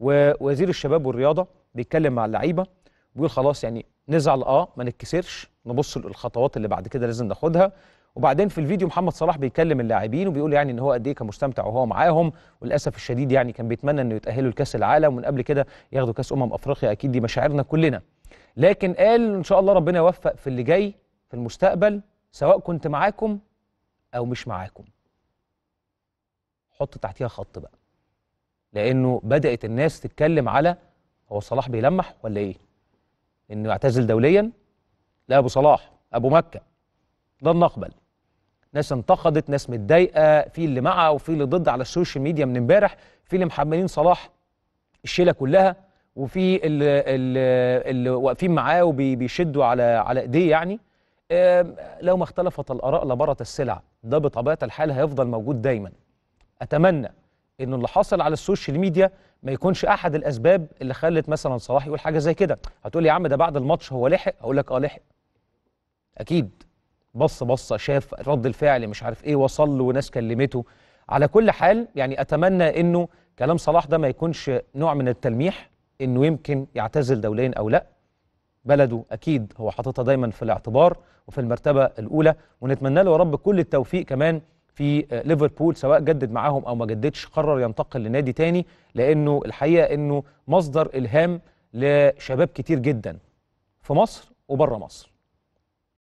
ووزير الشباب والرياضه بيتكلم مع اللعيبه بيقول خلاص يعني نزعل اه ما نتكسرش نبص للخطوات اللي بعد كده لازم ناخدها وبعدين في الفيديو محمد صلاح بيكلم اللاعبين وبيقول يعني ان هو قد ايه كان مستمتع وهو معاهم وللاسف الشديد يعني كان بيتمنى انه يتاهلوا لكاس العالم ومن قبل كده ياخدوا كاس امم افريقيا اكيد دي مشاعرنا كلنا لكن قال ان شاء الله ربنا يوفق في اللي جاي في المستقبل سواء كنت معاكم او مش معاكم حط تحتيها خط بقى لانه بدات الناس تتكلم على هو صلاح بيلمح ولا ايه؟ انه يعتزل دوليا؟ لا ابو صلاح ابو مكه لن نقبل ناس انتقدت ناس متضايقه في اللي معه وفي اللي ضد على السوشيال ميديا من امبارح في اللي محملين صلاح الشيله كلها وفي اللي, اللي واقفين معاه وبيشدوا على على ايديه يعني لو ما اختلفت الاراء لبرت السلع ده بطبيعه الحال هيفضل موجود دايما اتمنى انه اللي حاصل على السوشيال ميديا ما يكونش احد الاسباب اللي خلت مثلا صلاح يقول حاجه زي كده هتقول يا عم ده بعد الماتش هو لحق هقول لك اه لحق اكيد بص بص شاف رد الفعل مش عارف ايه وصل له وناس كلمته على كل حال يعني اتمنى انه كلام صلاح ده ما يكونش نوع من التلميح انه يمكن يعتزل دوليا او لا بلده اكيد هو حاططها دايما في الاعتبار وفي المرتبه الاولى ونتمنى له يا رب كل التوفيق كمان في آه، ليفربول سواء جدد معاهم او ما جددش قرر ينتقل لنادي تاني لانه الحقيقه انه مصدر الهام لشباب كتير جدا في مصر وبره مصر